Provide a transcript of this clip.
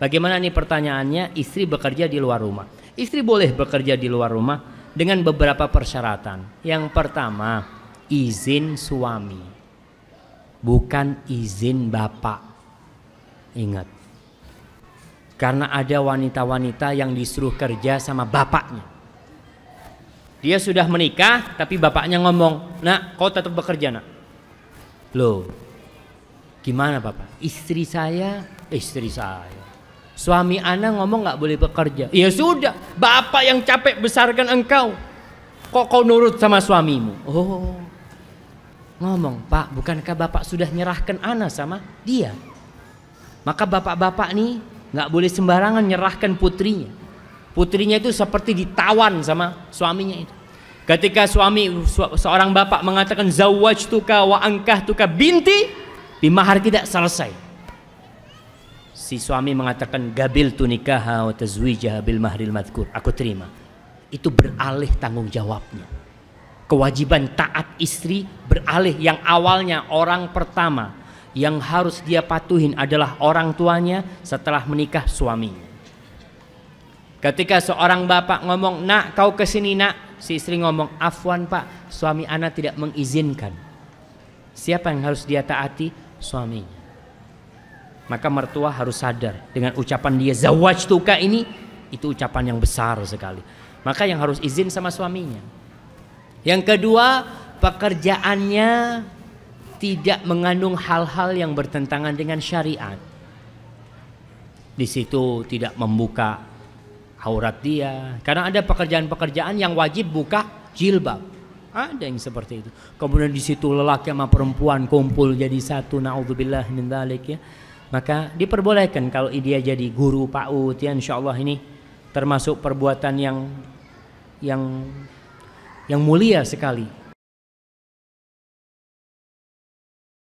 Bagaimana nih pertanyaannya? Istri bekerja di luar rumah. Istri boleh bekerja di luar rumah dengan beberapa persyaratan. Yang pertama, izin suami. Bukan izin bapak. Ingat. Karena ada wanita-wanita yang disuruh kerja sama bapaknya. Dia sudah menikah tapi bapaknya ngomong, "Nak, kau tetap bekerja, Nak." Loh. Gimana, Bapak? Istri saya, istri saya Suami Ana ngomong nggak boleh bekerja. Ya sudah, bapak yang capek besarkan engkau. Kok kau nurut sama suamimu? Oh, ngomong pak, bukankah bapak sudah nyerahkan Ana sama dia? Maka bapak-bapak nih nggak boleh sembarangan nyerahkan putrinya. Putrinya itu seperti ditawan sama suaminya itu. Ketika suami seorang bapak mengatakan zawaj tuka wa angkah tuka binti, bimahar tidak selesai si suami mengatakan gabil tunikah wa tazwijah bil mahril madkur aku terima itu beralih tanggung jawabnya kewajiban taat istri beralih yang awalnya orang pertama yang harus dia patuhin adalah orang tuanya setelah menikah suaminya ketika seorang bapak ngomong nak kau kesini nak si istri ngomong afwan pak suami anak tidak mengizinkan siapa yang harus dia taati suaminya maka mertua harus sadar dengan ucapan dia zawaj tuka ini itu ucapan yang besar sekali maka yang harus izin sama suaminya yang kedua pekerjaannya tidak mengandung hal-hal yang bertentangan dengan syariat di situ tidak membuka aurat dia karena ada pekerjaan-pekerjaan yang wajib buka jilbab ada yang seperti itu kemudian di situ lelaki sama perempuan kumpul jadi satu naudzubillah min ya maka diperbolehkan kalau dia jadi guru PAUD ya insya Allah ini termasuk perbuatan yang yang yang mulia sekali